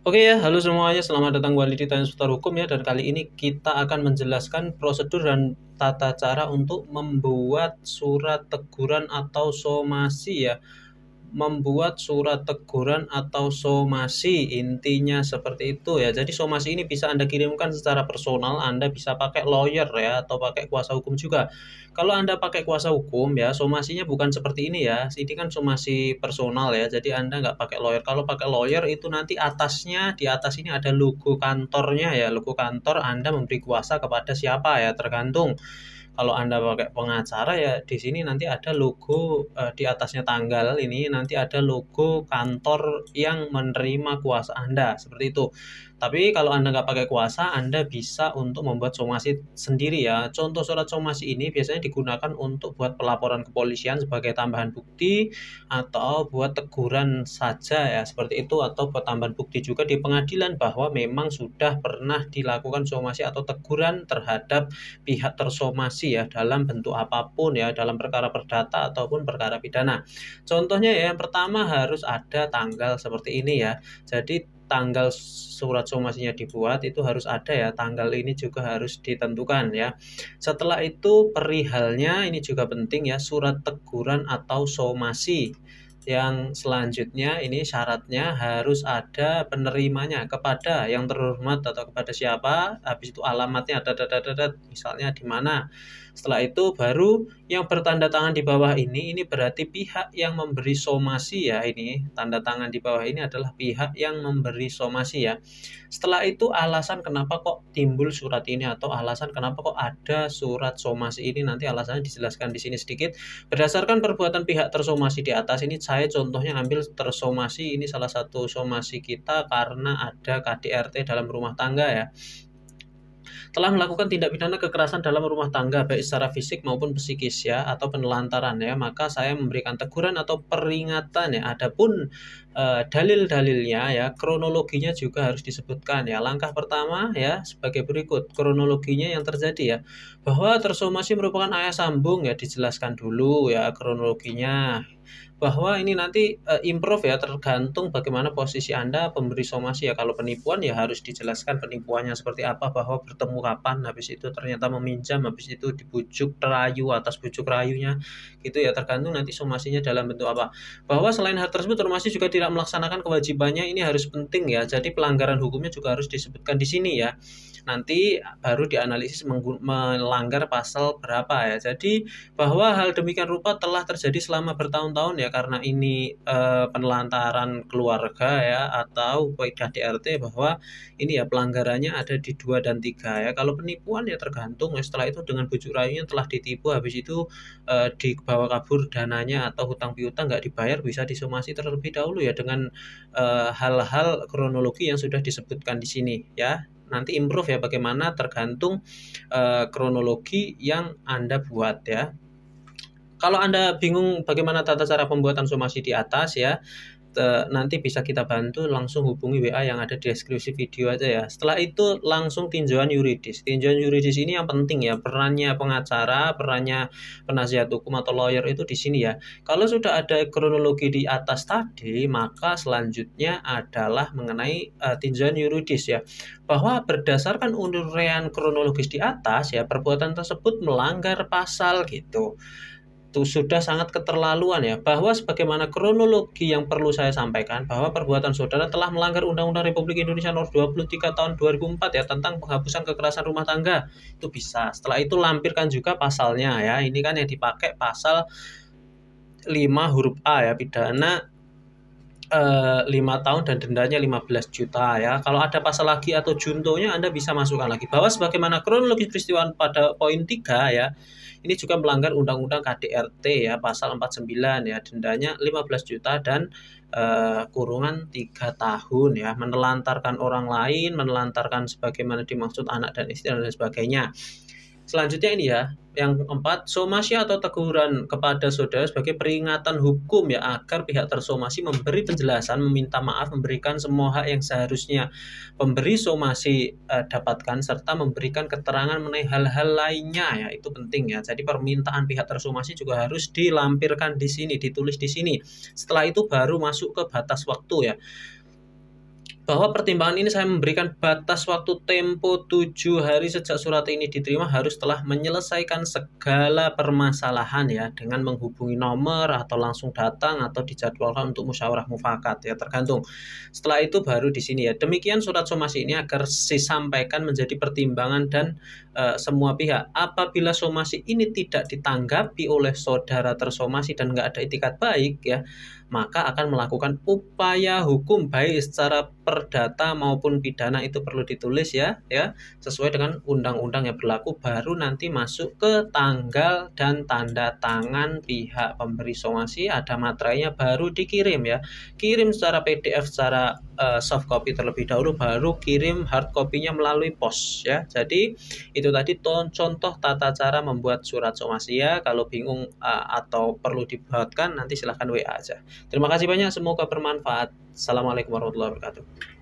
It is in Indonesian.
Oke ya, halo semuanya, selamat datang kembali di Tanya Seputar Hukum ya, dan kali ini kita akan menjelaskan prosedur dan tata cara untuk membuat surat teguran atau somasi ya membuat surat teguran atau somasi intinya seperti itu ya jadi somasi ini bisa anda kirimkan secara personal anda bisa pakai lawyer ya atau pakai kuasa hukum juga kalau anda pakai kuasa hukum ya somasinya bukan seperti ini ya ini kan somasi personal ya jadi anda nggak pakai lawyer kalau pakai lawyer itu nanti atasnya di atas ini ada logo kantornya ya logo kantor anda memberi kuasa kepada siapa ya tergantung kalau Anda pakai pengacara ya di sini nanti ada logo eh, di atasnya tanggal ini nanti ada logo kantor yang menerima kuasa Anda seperti itu. Tapi kalau Anda nggak pakai kuasa, Anda bisa untuk membuat somasi sendiri ya. Contoh surat somasi ini biasanya digunakan untuk buat pelaporan kepolisian sebagai tambahan bukti atau buat teguran saja ya seperti itu atau buat tambahan bukti juga di pengadilan bahwa memang sudah pernah dilakukan somasi atau teguran terhadap pihak tersomasi ya dalam bentuk apapun ya dalam perkara perdata ataupun perkara pidana. Contohnya ya yang pertama harus ada tanggal seperti ini ya. Jadi tanggal surat somasinya dibuat itu harus ada ya tanggal ini juga harus ditentukan ya setelah itu perihalnya ini juga penting ya surat teguran atau somasi yang selanjutnya ini syaratnya harus ada penerimanya kepada yang terhormat atau kepada siapa habis itu alamatnya ada misalnya di mana setelah itu baru yang bertanda tangan di bawah ini ini berarti pihak yang memberi somasi ya ini tanda tangan di bawah ini adalah pihak yang memberi somasi ya setelah itu alasan kenapa kok timbul surat ini atau alasan kenapa kok ada surat somasi ini nanti alasannya dijelaskan di sini sedikit berdasarkan perbuatan pihak tersomasi di atas ini saya contohnya ambil tersomasi ini salah satu somasi kita karena ada KDRT dalam rumah tangga ya telah melakukan tindak pidana kekerasan dalam rumah tangga baik secara fisik maupun psikis ya atau penelantaran ya maka saya memberikan teguran atau peringatan ya adapun e, dalil-dalilnya ya kronologinya juga harus disebutkan ya langkah pertama ya sebagai berikut kronologinya yang terjadi ya bahwa tersomasi merupakan ayah sambung ya dijelaskan dulu ya kronologinya bahwa ini nanti uh, improve ya tergantung bagaimana posisi Anda pemberi somasi ya kalau penipuan ya harus dijelaskan penipuannya seperti apa bahwa bertemu kapan habis itu ternyata meminjam habis itu dibujuk rayu atas bujuk rayunya gitu ya tergantung nanti somasinya dalam bentuk apa bahwa selain hal tersebut somasi juga tidak melaksanakan kewajibannya ini harus penting ya jadi pelanggaran hukumnya juga harus disebutkan di sini ya nanti baru dianalisis melanggar pasal berapa ya jadi bahwa hal demikian rupa telah terjadi selama bertahun-tahun ya karena ini eh, penelantaran keluarga ya atau kaidah DRT bahwa ini ya pelanggarannya ada di dua dan tiga ya. Kalau penipuan ya tergantung setelah itu dengan bujuk rayunya telah ditipu habis itu eh, dibawa kabur dananya atau hutang piutang nggak dibayar bisa disomasi terlebih dahulu ya dengan eh, hal-hal kronologi yang sudah disebutkan di sini ya nanti improve ya bagaimana tergantung uh, kronologi yang Anda buat ya. Kalau Anda bingung bagaimana tata cara pembuatan somasi di atas ya, nanti bisa kita bantu langsung hubungi WA yang ada di deskripsi video aja ya. Setelah itu langsung tinjauan yuridis. Tinjauan yuridis ini yang penting ya, perannya pengacara, perannya penasihat hukum atau lawyer itu di sini ya. Kalau sudah ada kronologi di atas tadi, maka selanjutnya adalah mengenai uh, tinjauan yuridis ya. Bahwa berdasarkan uraian kronologis di atas ya, perbuatan tersebut melanggar pasal gitu itu sudah sangat keterlaluan ya bahwa sebagaimana kronologi yang perlu saya sampaikan bahwa perbuatan saudara telah melanggar Undang-Undang Republik Indonesia Nomor 23 Tahun 2004 ya tentang penghapusan kekerasan rumah tangga itu bisa setelah itu lampirkan juga pasalnya ya ini kan yang dipakai pasal 5 huruf A ya pidana Eh, lima tahun dan dendanya 15 juta ya. Kalau ada pasal lagi atau juntonya Anda bisa masukkan lagi. Bahwa sebagaimana kronologi peristiwa pada poin 3 ya. Ini juga melanggar undang-undang KDRT ya pasal 49 ya. Dendanya 15 juta dan uh, kurungan 3 tahun ya. Menelantarkan orang lain, menelantarkan sebagaimana dimaksud anak dan istri dan sebagainya. Selanjutnya ini ya, yang keempat, somasi atau teguran kepada saudara sebagai peringatan hukum ya agar pihak tersomasi memberi penjelasan, meminta maaf, memberikan semua hak yang seharusnya pemberi somasi eh, dapatkan serta memberikan keterangan mengenai hal-hal lainnya ya itu penting ya. Jadi permintaan pihak tersomasi juga harus dilampirkan di sini, ditulis di sini. Setelah itu baru masuk ke batas waktu ya bahwa pertimbangan ini saya memberikan batas waktu tempo tujuh hari sejak surat ini diterima harus telah menyelesaikan segala permasalahan ya dengan menghubungi nomor atau langsung datang atau dijadwalkan untuk musyawarah mufakat ya tergantung. Setelah itu baru di sini ya. Demikian surat somasi ini agar disampaikan menjadi pertimbangan dan e, semua pihak. Apabila somasi ini tidak ditanggapi oleh saudara tersomasi dan nggak ada itikad baik ya maka akan melakukan upaya hukum baik secara perdata maupun pidana itu perlu ditulis ya ya sesuai dengan undang-undang yang berlaku baru nanti masuk ke tanggal dan tanda tangan pihak pemberi somasi ada materainya baru dikirim ya kirim secara PDF secara uh, soft copy terlebih dahulu baru kirim hard copy-nya melalui pos ya jadi itu tadi contoh tata cara membuat surat somasi ya kalau bingung uh, atau perlu dibuatkan nanti silahkan WA aja Terima kasih banyak, semoga bermanfaat. Assalamualaikum warahmatullahi wabarakatuh.